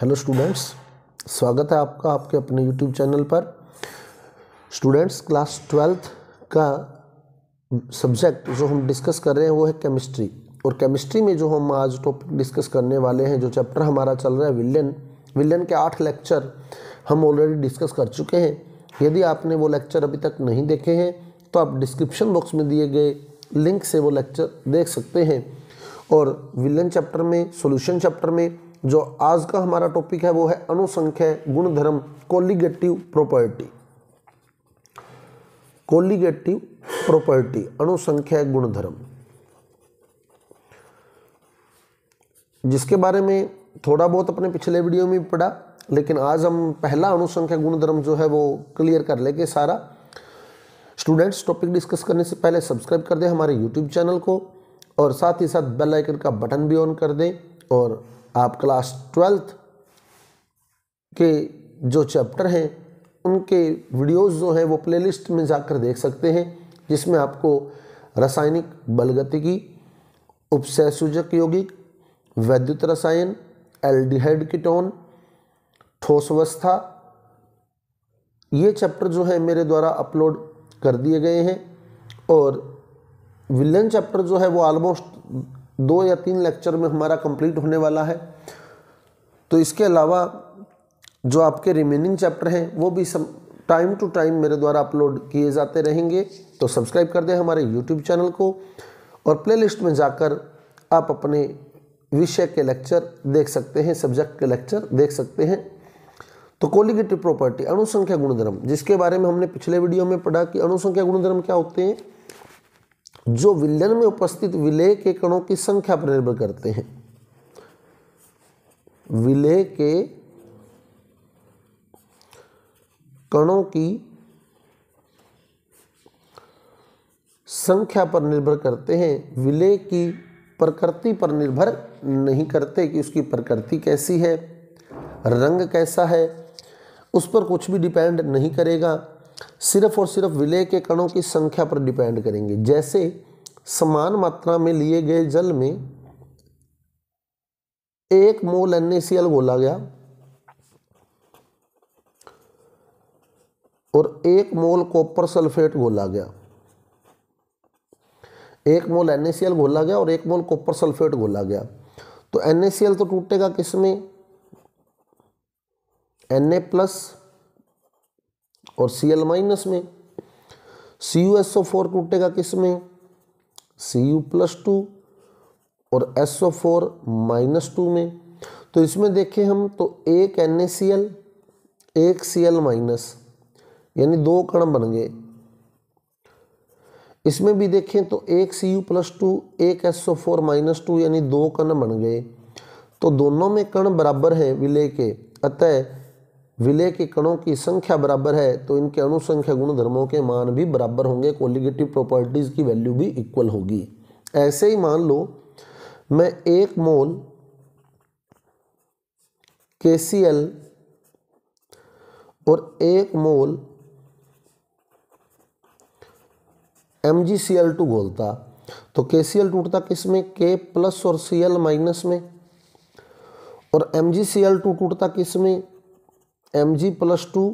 hello students स्वागत है आपका आपके अपने यूट्यूब चैनल पर स्टूडेंट्स क्लास ट्वेल्थ का सब्जेक्ट जो हम डिस्कस कर रहे हैं वो है केमिस्ट्री और केमिस्ट्री में जो हम आज टॉपिक डिस्कस करने वाले हैं जो चैप्टर हमारा चल रहा है विलियन विलियन के आठ लेक्चर हम ऑलरेडी डिस्कस कर चुके हैं यदि आपने वो लेक्चर अभी तक नहीं देखे हैं तो आप डिस्क्रिप्शन बॉक्स में दिए गए लिंक से वो लेक्चर देख सकते हैं और विलन चैप्टर में सोल्यूशन चैप्टर में जो आज का हमारा टॉपिक है वो है अनुसंख्य गुणधर्म कोलिगेटिव प्रॉपर्टी कोलिगेटिव प्रॉपर्टी अनुसंख्य गुणधर्म जिसके बारे में थोड़ा बहुत अपने पिछले वीडियो में पढ़ा लेकिन आज हम पहला अनुसंख्य गुणधर्म जो है वो क्लियर कर लेंगे सारा स्टूडेंट्स टॉपिक डिस्कस करने से पहले सब्सक्राइब कर दें हमारे यूट्यूब चैनल को और साथ ही साथ बेल आइकन का बटन भी ऑन कर दें और आप क्लास ट्वेल्थ के जो चैप्टर हैं उनके वीडियोस जो हैं वो प्लेलिस्ट में जाकर देख सकते हैं जिसमें आपको रासायनिक बलगतिकी उपसूजक यौगिक वैद्युत रसायन एल्डिहाइड कीटोन अवस्था ये चैप्टर जो है मेरे द्वारा अपलोड कर दिए गए हैं और विलन चैप्टर जो है वो ऑलमोस्ट दो या तीन लेक्चर में हमारा कंप्लीट होने वाला है तो इसके अलावा जो आपके रिमेनिंग चैप्टर हैं वो भी सम टाइम टू टाइम मेरे द्वारा अपलोड किए जाते रहेंगे तो सब्सक्राइब कर दें हमारे यूट्यूब चैनल को और प्लेलिस्ट में जाकर आप अपने विषय के लेक्चर देख सकते हैं सब्जेक्ट के लेक्चर देख सकते हैं तो कोलिगेटिव प्रॉपर्टी अनुसंख्या गुणधर्म जिसके बारे में हमने पिछले वीडियो में पढ़ा कि अनुसंख्या गुणधर्म क्या होते हैं जो विलयन में उपस्थित विलय के कणों की संख्या पर निर्भर करते हैं विलय के कणों की संख्या पर निर्भर करते हैं विलय की प्रकृति पर निर्भर नहीं करते कि उसकी प्रकृति कैसी है रंग कैसा है उस पर कुछ भी डिपेंड नहीं करेगा सिर्फ और सिर्फ विलय के कणों की संख्या पर डिपेंड करेंगे जैसे समान मात्रा में लिए गए जल में एक मोल एन घोला गया और एक मोल कॉपर सल्फेट घोला गया एक मोल एन घोला गया और एक मोल कॉपर सल्फेट घोला गया तो एन तो टूटेगा किसमें एन ए प्लस और सी एल माइनस में C U S O four टूटेगा किस में सी यू प्लस टू और S O four minus two में तो इसमें देखें हम तो एक एन ए सी एल एक सी एल माइनस यानी दो कण बन गए इसमें भी देखें तो एक सी यू प्लस टू एक S O four minus two यानी दो कण बन गए तो दोनों में कण बराबर है विलय के अतः विलय के कणों की संख्या बराबर है तो इनके अनुसंख्या गुण धर्मों के मान भी बराबर होंगे कोलिगेटिव प्रॉपर्टीज़ की वैल्यू भी इक्वल होगी ऐसे ही मान लो मैं एक मोल के सी एल और एक mole M G C L two घोलता तो के सी एल टूटता किस में के प्लस और सी एल माइनस में और M G C L two टूटता किस में एम जी प्लस टू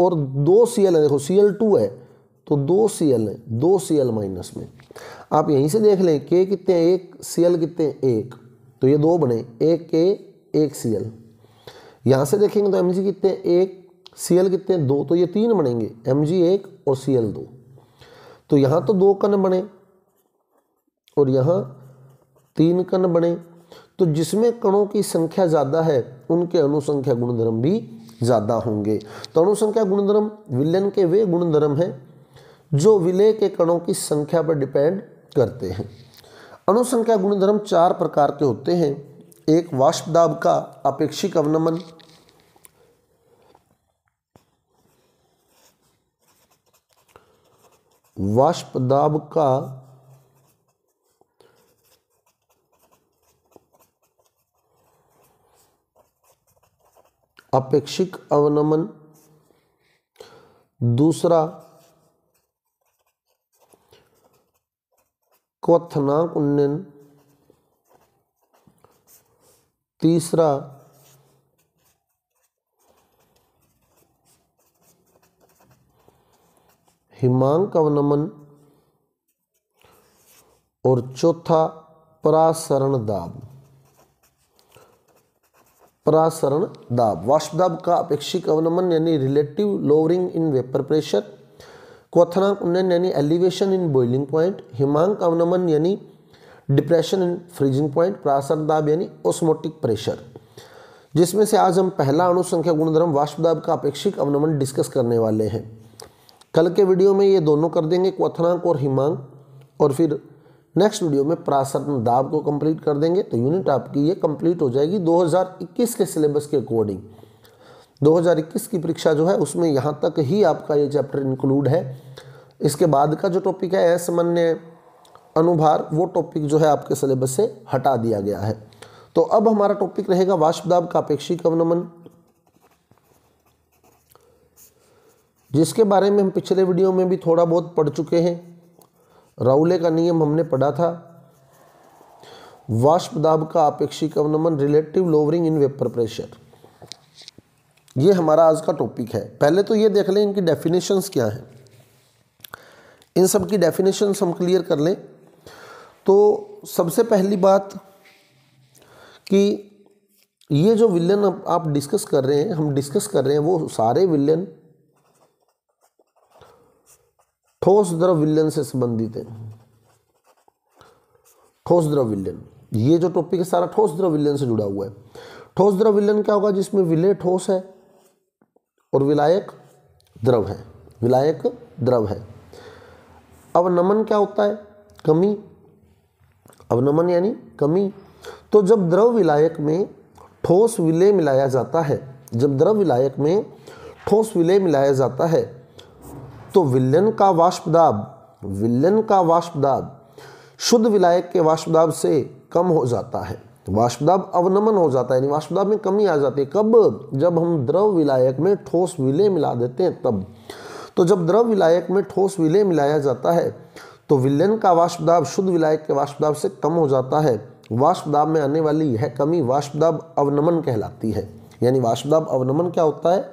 और दो सी एल है देखो सी एल टू है तो दो सी एल है दो सी एल माइनस में आप यहीं से देख लें के कितने हैं एक सी एल कितने हैं एक तो ये दो बने एक के एक सी एल यहाँ से देखेंगे तो एम जी कितने एक सी एल कितने दो तो ये तीन बनेंगे एम जी एक और सी एल दो तो यहाँ तो दो कन बने और यहाँ तीन कन बने तो जिसमें कणों की संख्या ज़्यादा है उनके अनुसंख्या गुणधर्म भी ज़्यादा होंगे तो अणुसंख्या गुणधर्म विलयन के वे गुणधर्म हैं जो विलय के कणों की संख्या पर डिपेंड करते हैं अणुसंख्या गुणधर्म चार प्रकार के होते हैं एक वाष्पदाब का अपेक्षिक अवनमन वाष्पदाब का अपेक्षिक अवनमन दूसरा क्वनाक उन्नयन तीसरा हिमांक अवनमन और चौथा परासरण दाब प्रासरण दाब वाष्प दाब का अपेक्षिक अवनमन यानी relative lowering in vapour pressure क्वथनांक उन्नयन यानी एलिवेशन इन बॉइलिंग पॉइंट हिमांक अवनमन यानी डिप्रेशन इन फ्रीजिंग पॉइंट परासरण दाब यानी ओस्मोटिक प्रेशर जिसमें से आज हम पहला अनुसंख्या गुणधर्म वाष्प दाब का अपेक्षिक अवनमन डिस्कस करने वाले हैं कल के वीडियो में ये दोनों कर देंगे क्वथनांक और हिमांक और फिर नेक्स्ट वीडियो में प्रासन दाब को कंप्लीट कर देंगे तो यूनिट आपकी ये कंप्लीट हो जाएगी 2021 के सिलेबस के अकॉर्डिंग 2021 की परीक्षा जो है उसमें यहाँ तक ही आपका ये चैप्टर इंक्लूड है इसके बाद का जो टॉपिक है असमान्य अनुभार वो टॉपिक जो है आपके सिलेबस से हटा दिया गया है तो अब हमारा टॉपिक रहेगा वाष्पदाब का अपेक्षिक अवनमन जिसके बारे में हम पिछले वीडियो में भी थोड़ा बहुत पढ़ चुके हैं राउले का नियम हमने पढ़ा था वाष्प दाब का अपेक्षिक अवनमन relative lowering in vapour pressure ये हमारा आज का टॉपिक है पहले तो ये देख लें इनकी डेफिनेशंस क्या हैं इन सब की डेफिनेशंस हम क्लियर कर लें तो सबसे पहली बात कि ये जो विलियन आप डिस्कस कर रहे हैं हम डिस्कस कर रहे हैं वो सारे विलियन ठोस द्रव विलयन से संबंधित है ठोस द्रव विलयन ये जो टॉपिक है सारा ठोस द्रव विलयन से जुड़ा हुआ है ठोस द्रव विलयन क्या होगा जिसमें विलय ठोस है और विलायक द्रव है विलायक द्रव है अब नमन क्या होता है कमी अब नमन यानी कमी तो जब द्रव विलायक में ठोस विलय मिलाया जाता है जब द्रव विलायक में ठोस विलय मिलाया जाता है तो विलन का वाष्पदाब विलन का वाष्पदाब शुद्ध विलायक के वाष्पदाब से कम हो जाता है वाष्पदाब अवनमन हो जाता है यानी वाष्पदाब में कमी आ जाती है कब जब हम द्रव विलायक में ठोस विलय मिला देते हैं तब तो जब द्रव विलायक में ठोस विलय मिलाया जाता है तो विलयन का वाष्पदाब शुद्ध विलायक के वाष्पदाब से कम हो जाता है वाष्पदाब में आने वाली यह कमी वाष्पदाब अवनमन कहलाती है यानी वाष्पदाब अवनमन क्या होता है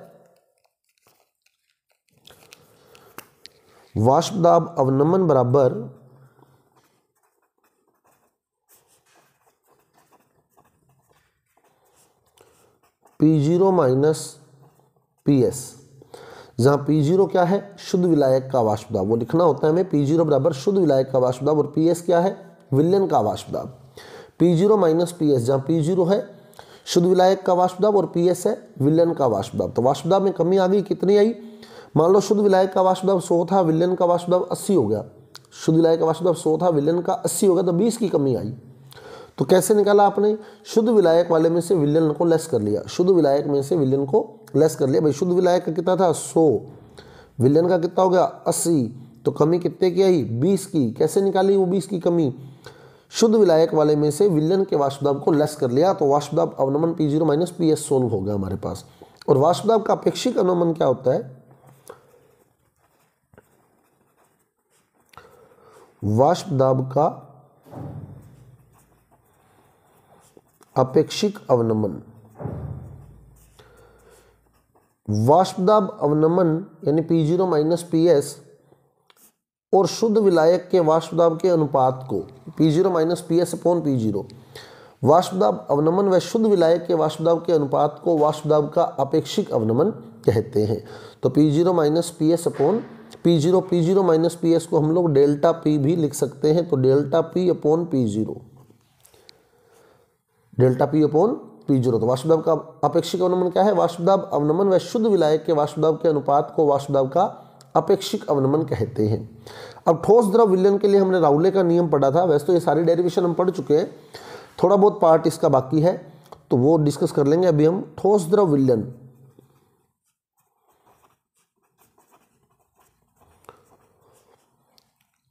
वाष्पदाब अवनमन बराबर P zero minus P S जहां पी जीरो क्या है शुद्ध विलायक का वाष्पदाब वो लिखना होता है हमें पी जीरो बराबर शुद्ध विलायक का वाष्पदाब और पी एस क्या है विलयन का वाष्पदाब P zero minus P S जहां पी जीरो है शुद्ध विलायक का वाष्पदाब और पी एस है विलयन का वाष्पदाब तो वाष्पदाब में कमी आ गई कितनी आई मान लो शुद्ध विलायक का वाष्पदाब सौ था विलयन का वाष्पदाब अस्सी हो गया शुद्ध विलायक का वाष्पदाब सौ था विलयन का अस्सी हो गया तो बीस की कमी आई तो कैसे निकाला आपने शुद्ध विलायक वाले में से विलयन को लेस कर लिया शुद्ध विलायक में से विलयन को लेस कर लिया भाई शुद्ध विलायक का कितना था सौ विलयन का कितना हो गया अस्सी तो कमी कितने की आई बीस की कैसे निकाली वो बीस की कमी शुद्ध विलायक वाले में से विलयन के वाष्पदाब को लेस कर लिया तो वाष्पदाब अवनमन P zero minus P S solve हो गया हमारे पास और वाष्पदाब का अपेक्षिक अवनमन क्या होता है वाष्प दाब का अपेक्षिक अवनमन वाष्प दाब अवनमन यानी P zero minus P S और शुद्ध विलायक के वाष्प दाब के अनुपात को P zero minus P S upon P zero वाष्पदाब अवनमन व शुद्ध विलायक के वाष्पदाब के अनुपात को वाष्पदाब का अपेक्षिक अवनमन कहते हैं तो P zero minus P S upon P zero P zero minus P S को हम लोग डेल्टा पी भी लिख सकते हैं तो delta P upon P zero delta P upon P zero तो वाष्पदाब का अपेक्षिक अवनमन क्या है वाष्पदाब अवनमन व शुद्ध विलायक के वाष्पदाब के अनुपात को वाष्पदाब का अपेक्षिक अवनमन कहते हैं अब ठोस द्रव विलयन के लिए हमने राउले का नियम पढ़ा था वैसे तो ये सारी डेरिवेशन हम पढ़ चुके हैं थोड़ा बहुत पार्ट इसका बाकी है तो वो डिस्कस कर लेंगे अभी हम ठोस द्रव विलयन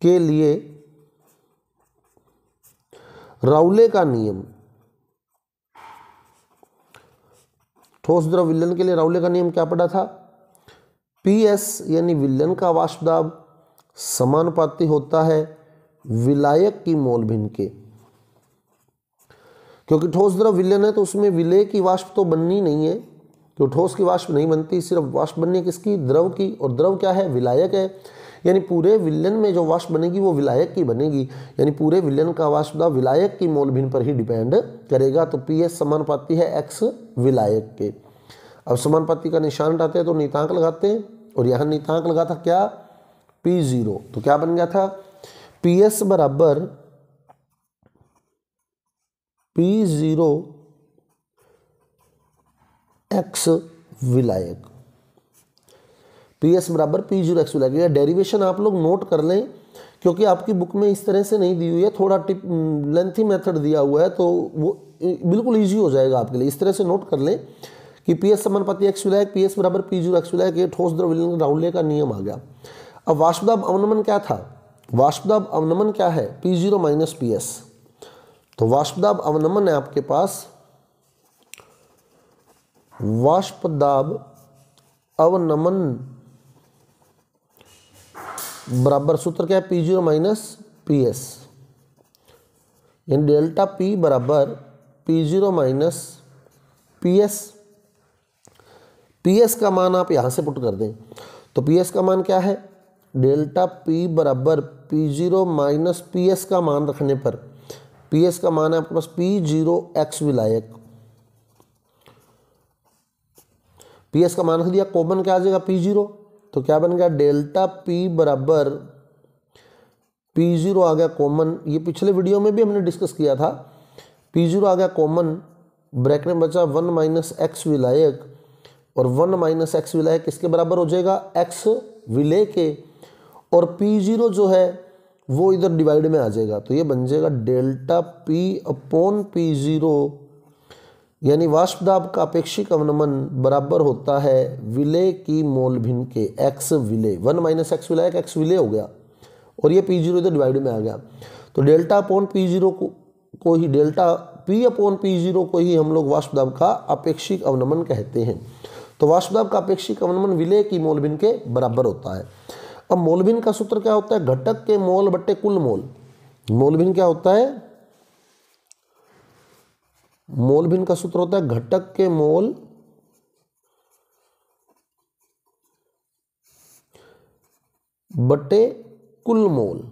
के लिए राउले का नियम ठोस द्रव विलयन के लिए राउले का नियम क्या पड़ा था पी एस यानी विलयन का वाष्प दाब समानुपाती होता है विलायक की मोल भिन्न के क्योंकि ठोस द्रव विलयन है तो उसमें विलय की वाष्प तो बननी नहीं है क्यों ठोस की वाष्प नहीं बनती सिर्फ वाष्प बननी है किसकी द्रव की और द्रव क्या है विलायक है यानी पूरे विलयन में जो वाष्प बनेगी वो विलायक की बनेगी यानी पूरे विलयन का वाष्पदा विलायक की मोलभिन पर ही डिपेंड करेगा तो पी एस समानुपाती है एक्स विलायक के अब समानुपाती का निशान हटाते हैं तो नीतांक लगाते हैं और यहाँ नीतांक लगा था क्या पी जीरो तो क्या बन गया था पी एस बराबर पी जीरो एक्स विलायक पी एस बराबर पी जीरो एक्स लगेगा डेरिवेशन आप लोग नोट कर लें क्योंकि आपकी बुक में इस तरह से नहीं दी हुई है थोड़ा टिप लेंथी मेथड दिया हुआ है तो वो बिल्कुल ईजी हो जाएगा आपके लिए इस तरह से नोट कर लें कि पी एस समानुपाती एक्स विलायक पी एस बराबर पी जीरो एक्स विलायक ये ठोस द्रव विलयन का नियम आ गया अब वाष्पदाब अवनमन क्या था वाष्पदाब अवनमन क्या है P zero minus P S तो वाष्पदाब अवनमन है आपके पास वाष्पदाब अवनमन बराबर सूत्र क्या है P zero minus P S यानी डेल्टा पी बराबर P zero minus P S P S का मान आप यहां से पुट कर दें तो पी एस का मान क्या है डेल्टा पी बराबर P zero minus P S का मान रखने पर पी एस का मान है आपके पास पी जीरो एक्स विलायक पी एस का मान रख दिया कॉमन क्या आ जाएगा पी जीरो तो क्या बन गया डेल्टा पी बराबर पी जीरो आ गया कॉमन ये पिछले वीडियो में भी हमने डिस्कस किया था पी जीरो आ गया कॉमन ब्रैकेट में बचा वन माइनस एक्स विलायक और वन माइनस एक्स विलायक किसके बराबर हो जाएगा एक्स विले के और पी जीरो जो है वो इधर डिवाइड में आ जाएगा तो ये बन जाएगा delta P upon P zero यानी वाष्पदाब का अपेक्षिक अवनमन बराबर होता है विलय की मोल भिन्न के एक्स विलय वन माइनस एक्स विलय एक्स विलय हो गया और ये पी जीरो इधर डिवाइड में आ गया तो डेल्टा अपॉन पी जीरो को को ही delta P upon P zero को ही हम लोग वाष्पदाब का अपेक्षिक अवनमन कहते हैं तो वाष्पदाब का अपेक्षिक अवनमन विलय की मोलभिन के बराबर होता है अब मोलभिन का सूत्र क्या होता है घटक के मोल बट्टे कुल मोल मोलभिन क्या होता है मोल भिन्न का सूत्र होता है घटक के मोल बटे कुल मोल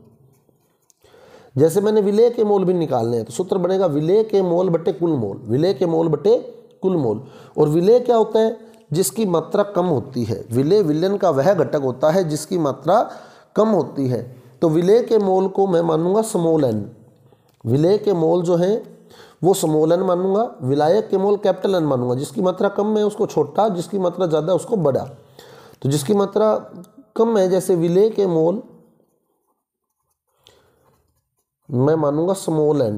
जैसे मैंने विलय के मोल भी निकालने हैं तो सूत्र बनेगा विलय के मोल बटे कुल मोल विलय के मोल बटे कुल मोल और विलय क्या होता है जिसकी मात्रा कम होती है विलय विलयन का वह घटक होता है जिसकी मात्रा कम होती है तो विलय के मोल को मैं मानूंगा स्मॉल एन विलय के मोल जो है वो समूल एन मानूंगा विलायक के मोल कैपिटल एन मानूंगा जिसकी मात्रा कम है उसको छोटा जिसकी मात्रा ज़्यादा उसको बड़ा तो जिसकी मात्रा कम है जैसे विलय के मोल मैं मानूंगा स्मॉल एन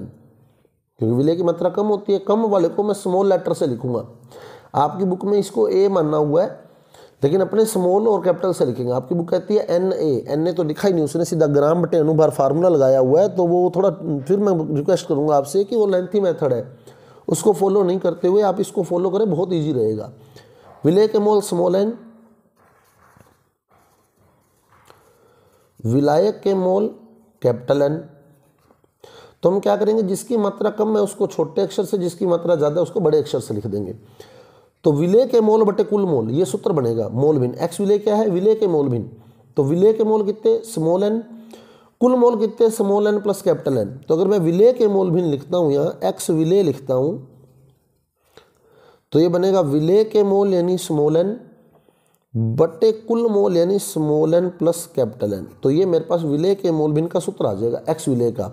क्योंकि विलय की मात्रा कम होती है कम वाले को मैं स्मॉल लेटर से लिखूंगा आपकी बुक में इसको ए मानना हुआ है लेकिन अपने स्मॉल और कैपिटल से लिखेंगे आपकी बुक कहती है एन ए एन ए तो लिखा ही नहीं उसने सीधा ग्राम बटे अनुभार फार्मूला लगाया हुआ है तो वो थोड़ा फिर मैं रिक्वेस्ट करूंगा आपसे कि वो लेंथी मेथड है उसको फॉलो नहीं करते हुए आप इसको फॉलो करें बहुत ईजी रहेगा विले के मोल स्मॉल एन विलायक के मोल कैपिटल एन तो हम क्या करेंगे जिसकी मात्रा कम है उसको छोटे अक्षर से जिसकी मात्रा ज़्यादा है उसको बड़े अक्षर से लिख देंगे तो विलय के मोल बटे कुल मोल ये सूत्र बनेगा मोल भिन्न एक्स विलय क्या है विलय के मोल भिन्न तो विलय के मोल कितने स्मॉल एन कुल मोल कितने small N plus capital N तो अगर मैं विलय के मोल भिन्न लिखता हूँ यहाँ एक्स विलय लिखता हूँ तो ये बनेगा विलय के मोल यानी स्मॉल एन बटे कुल मोल यानी small N plus capital N तो ये मेरे पास विलय के मोल भिन्न का सूत्र आ जाएगा एक्स विलय का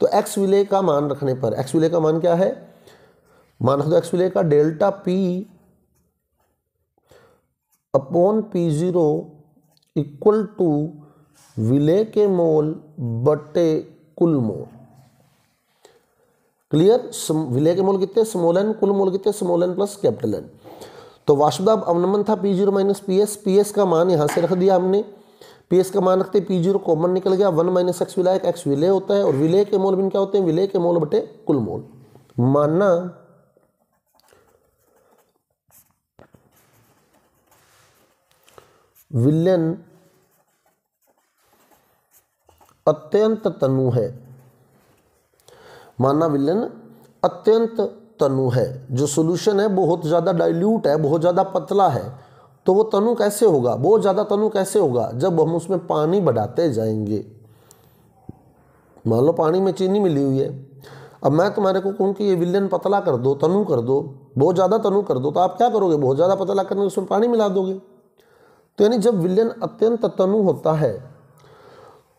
तो एक्स विलय का मान रखने पर एक्स विलय का मान क्या है मान रख दो एक्स विलय का delta P upon P zero equal to विले के मोल बटे कुल मोल क्लियर विले के मोल कितने स्मॉल एन कुल मोल कितने small N plus capital N तो वाशुदाब अवनमन था P zero minus P S P S का मान यहां से रख दिया हमने पी एस का मान रखते पी जीरो कॉमन निकल गया वन माइनस एक्स विलायक एक्स विलय होता है और विलय के मोल बिन क्या होते हैं विलय के मोल बटे कुल मोल मानना विलियन अत्यंत तनु है माना विलियन अत्यंत तनु है जो सोल्यूशन है बहुत ज़्यादा डाइल्यूट है बहुत ज़्यादा पतला है तो वो तनु कैसे होगा बहुत ज़्यादा तनु कैसे होगा जब हम उसमें पानी बढ़ाते जाएंगे मान लो पानी में चीनी मिली हुई है अब मैं तुम्हारे को कहूँ कि ये विलियन पतला कर दो तनु कर दो बहुत ज़्यादा तनु कर दो तो आप क्या करोगे बहुत ज़्यादा पतला करने उसमें पानी मिला दोगे तो यानी जब विलयन अत्यंत तनु होता है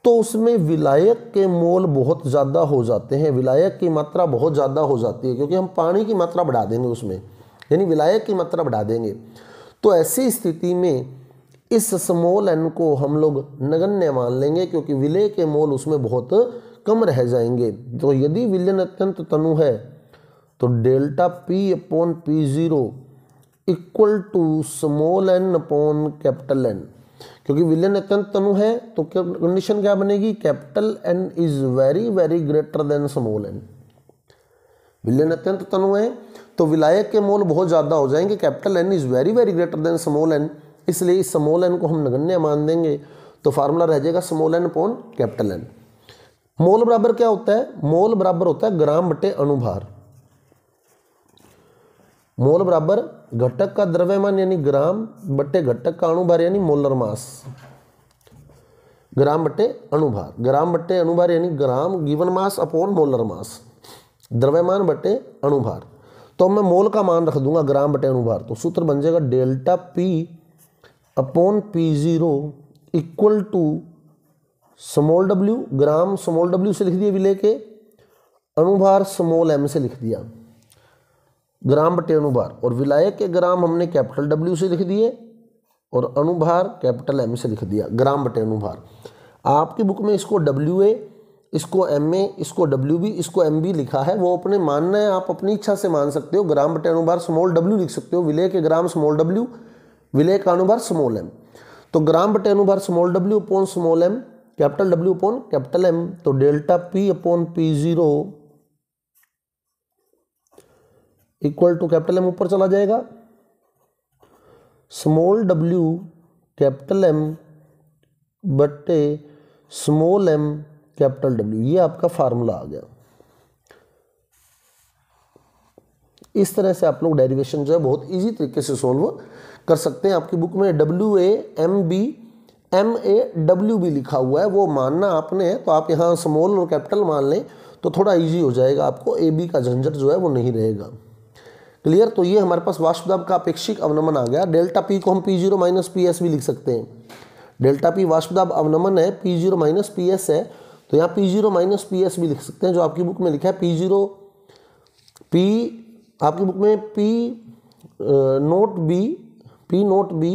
तो उसमें विलायक के मोल बहुत ज़्यादा हो जाते हैं विलायक की मात्रा बहुत ज़्यादा हो जाती है क्योंकि हम पानी की मात्रा बढ़ा देंगे उसमें यानी विलायक की मात्रा बढ़ा देंगे तो ऐसी स्थिति में इस स्मोल एन को हम लोग नगण्य मान लेंगे क्योंकि विलय के मोल उसमें बहुत कम रह जाएंगे तो यदि विलयन अत्यंत तनु है तो delta P upon P zero equal to small N upon capital N क्योंकि विलियन अत्यंत तनु है तो कंडीशन क्या बनेगी capital N is very very greater than small N विलियन अत्यंत तनु है तो विलायक के मोल बहुत ज़्यादा हो जाएंगे capital N is very very greater than small N इसलिए इस स्मॉल एन को हम नगण्य मान देंगे तो फार्मूला रह जाएगा small N upon capital N mole बराबर क्या होता है मोल बराबर होता है ग्राम बटे अनुभार मोल बराबर घटक का द्रव्यमान यानी ग्राम बटे घटक का अणुभार यानी मोलर मास ग्राम बटे अणुभार ग्राम बटे अणुभार यानी gram given mass upon molar mass द्रव्यमान बटे अणुभार तो मैं मोल का मान रख दूंगा ग्राम बटे अणुभार तो सूत्र बन जाएगा delta P upon P zero equal to small W gram small W से लिख दिया विले के अणुभार स्मॉल एम से लिख दिया ग्राम बटे अनुभार और विलायक के ग्राम हमने कैपिटल डब्ल्यू से लिख दिए और अनुभार कैपिटल एम से लिख दिया ग्राम बटे अनुभार आपकी बुक में इसको डब्ल्यू ए इसको एम ए इसको डब्ल्यू बी इसको एम बी लिखा है वो अपने मानना है आप अपनी इच्छा से मान सकते हो ग्राम बटे अनुभार स्मॉल डब्ल्यू लिख सकते हो विलय के ग्राम स्मॉल डब्ल्यू विलय का अनुभार स्मॉल एम तो ग्राम बटे अनुभार small W upon small M capital W upon capital M तो delta P upon P zero equal to capital M ऊपर चला जाएगा स्मॉल डब्ल्यू कैपिटल एम बट्टे स्मॉल एम कैपिटल डब्ल्यू ये आपका फार्मूला आ गया इस तरह से आप लोग डेरिवेशन जो है बहुत इजी तरीके से सोल्व कर सकते हैं आपकी बुक में W A M B M A W B लिखा हुआ है वो मानना आपने तो आप यहाँ स्मॉल और कैपिटल मान लें तो थोड़ा इजी हो जाएगा आपको ए बी का झंझट जो है वो नहीं रहेगा क्लियर तो ये हमारे पास वाष्प दाब का अपेक्षिक अवनमन आ गया डेल्टा पी को हम P zero minus P S भी लिख सकते हैं डेल्टा पी वाष्प दाब अवनमन है P zero minus P S है तो यहाँ P zero minus P S भी लिख सकते हैं जो आपकी बुक में लिखा है पी जीरो पी आपकी बुक में P not B P not B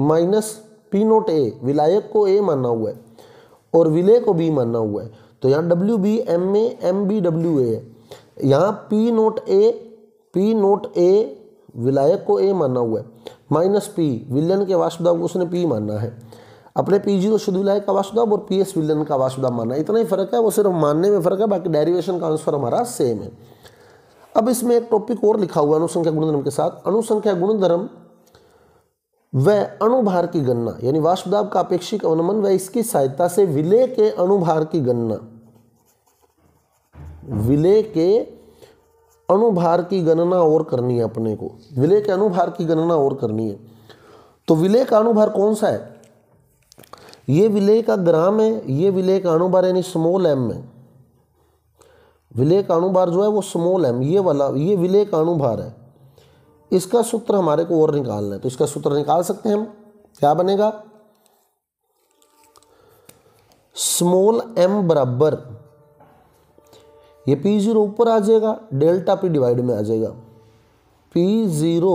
minus P not A विलायक को ए माना हुआ है और विलय को बी माना हुआ है तो यहाँ W B M A M B W A है यहाँ P not A P not A विलायक को ए माना हुआ है माइनस पी विलियन के वासुदाव को उसने पी माना है अपने पी जी को शुद्ध विलायक का वासुदाव और पी एस विलियन का वासुदाव माना इतना ही फर्क है वो सिर्फ मानने में फर्क है बाकी डेरिवेशन का आंसर हमारा सेम है अब इसमें एक टॉपिक और लिखा हुआ अनुसंख्या गुणधर्म के साथ अनुसंख्या गुणधर्म व अणुभार की गणना यानी वाष्पदाब का अपेक्षिक अवनमन व इसकी सहायता से विलय के अणुभार की गणना विलय के अनुभार की गणना और करनी है अपने को विलय के अनुभार की गणना और करनी है तो विलय का अनुभार कौन सा है ये विलय का ग्राम है ये विलय का अनुभार यानी स्मॉल एम है विलय का अनुभार जो है वो स्मॉल एम ये वाला ये विलय का अनुभार है इसका सूत्र हमारे को और निकालना है तो इसका सूत्र निकाल सकते हैं हम क्या बनेगा स्मॉल एम बराबर ये पी ज़ीरो ऊपर आ जाएगा डेल्टा पी डिवाइड में आ जाएगा P zero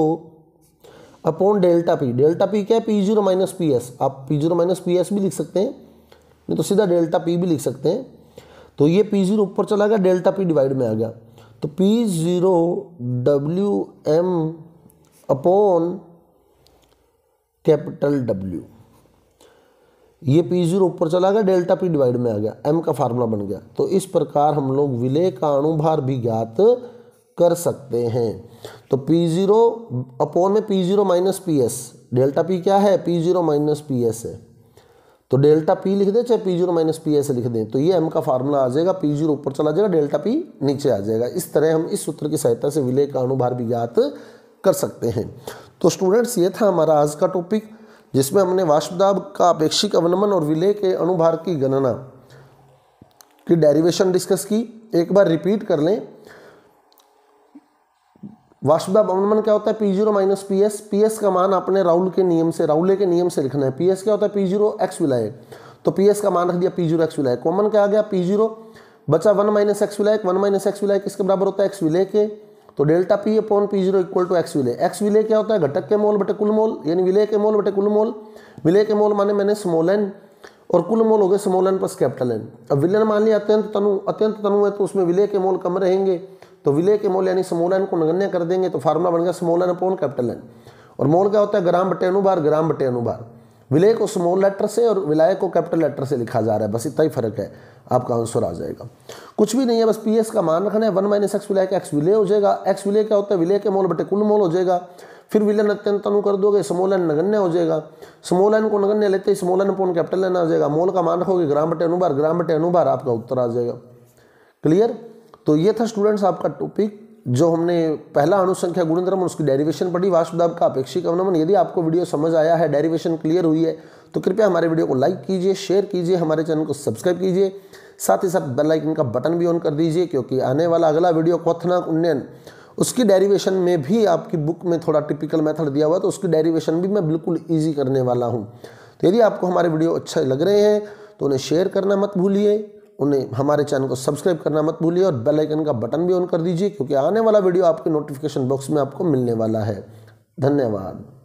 upon delta P delta P क्या है P zero minus P S आप P zero minus P S भी लिख सकते हैं नहीं तो सीधा डेल्टा पी भी लिख सकते हैं तो ये पी जीरो ऊपर चला गया डेल्टा पी डिवाइड में आ गया तो P zero W M upon capital W ये पी जीरो ऊपर चला गया डेल्टा पी डिवाइड में आ गया एम का फार्मूला बन गया तो इस प्रकार हम लोग विलय का अणुभार भी ज्ञात कर सकते हैं तो पी जीरो अपोन में P zero minus P S delta P क्या है P zero minus P S है तो डेल्टा पी लिख दें चाहे P zero minus P S लिख दें तो ये एम का फार्मूला आ जाएगा पी जीरो ऊपर चला जाएगा डेल्टा पी नीचे आ जाएगा इस तरह हम इस सूत्र की सहायता से विलय का अणुभार भी ज्ञात कर सकते हैं तो स्टूडेंट्स ये था हमारा आज का टॉपिक जिसमें हमने वाष्पदाब का अपेक्षिक अवनमन और विलय के अनुभार की गणना की डेरिवेशन डिस्कस की एक बार रिपीट कर लें वाष्पदाब अवनमन क्या होता है P zero minus P S P S का मान आपने राहुल के नियम से राहुल के नियम से लिखना है पी एस क्या होता है पी जीरो एक्स विलायक तो पी एस का मान रख दिया पी जीरो एक्स विलायक कॉमन क्या आ गया पी जीरो बचा वन माइनस एक्स विलायक वन माइनस एक्स विलायक किसके बराबर होता है एक्स विलय के तो delta P upon P zero equal to X विले एक्स विले क्या होता है घटक के मोल बटे कुल मोल यानी विले के मोल बटे कुल मोल विले के मोल माने मैंने स्मॉल एन और कुल मोल हो गए small N plus capital N अब विलयन मान लिया अत्यंत तनु अत्यंत तनु है तो उसमें विले के मोल कम रहेंगे तो विले के मोल यानी स्मॉल एन को नगण्य कर देंगे तो फार्मूला बन गया small N upon capital N और मोल क्या होता है ग्राम बटे अनुभार ग्राम बटे अनुभार विलय को स्मॉल लेटर से और विलय को कैपिटल लेटर से लिखा जा रहा है बस इतना ही फर्क है आपका आंसर आ जाएगा कुछ भी नहीं है बस पी एस का मान रखना है वन माइनस एक्स विलय का एक्स विलय हो जाएगा एक्स विलय क्या होता है विलय के मोल बटे कुल मोल हो जाएगा फिर विलयन अत्यंत अनु कर दोगे स्मॉल एन नगण्य हो जाएगा स्मॉल एन को नगण्य लेते ही small N upon capital N आ जाएगा मोल का मान रखोगे ग्राम बटे अनुभार ग्राम बटे अनुभार आपका उत्तर आ जाएगा क्लियर तो ये था स्टूडेंट्स आपका टॉपिक जो हमने पहला अनुसंख्या गुणधर्म उसकी डेरिवेशन पढ़ी वास्तुदाब का अपेक्षिक अवनमन यदि आपको वीडियो समझ आया है डेरिवेशन क्लियर हुई है तो कृपया हमारे वीडियो को लाइक कीजिए शेयर कीजिए हमारे चैनल को सब्सक्राइब कीजिए साथ ही साथ बेल आइकन का बटन भी ऑन कर दीजिए क्योंकि आने वाला अगला वीडियो क्वथनाक उन्नयन उसकी डेरिवेशन में भी आपकी बुक में थोड़ा टिपिकल मेथड दिया हुआ है तो उसकी डेरिवेशन भी मैं बिल्कुल ईजी करने वाला हूँ तो यदि आपको हमारे वीडियो अच्छे लग रहे हैं तो उन्हें शेयर करना मत भूलिए उन्हें हमारे चैनल को सब्सक्राइब करना मत भूलिए और बेल आइकन का बटन भी ऑन कर दीजिए क्योंकि आने वाला वीडियो आपके नोटिफिकेशन बॉक्स में आपको मिलने वाला है धन्यवाद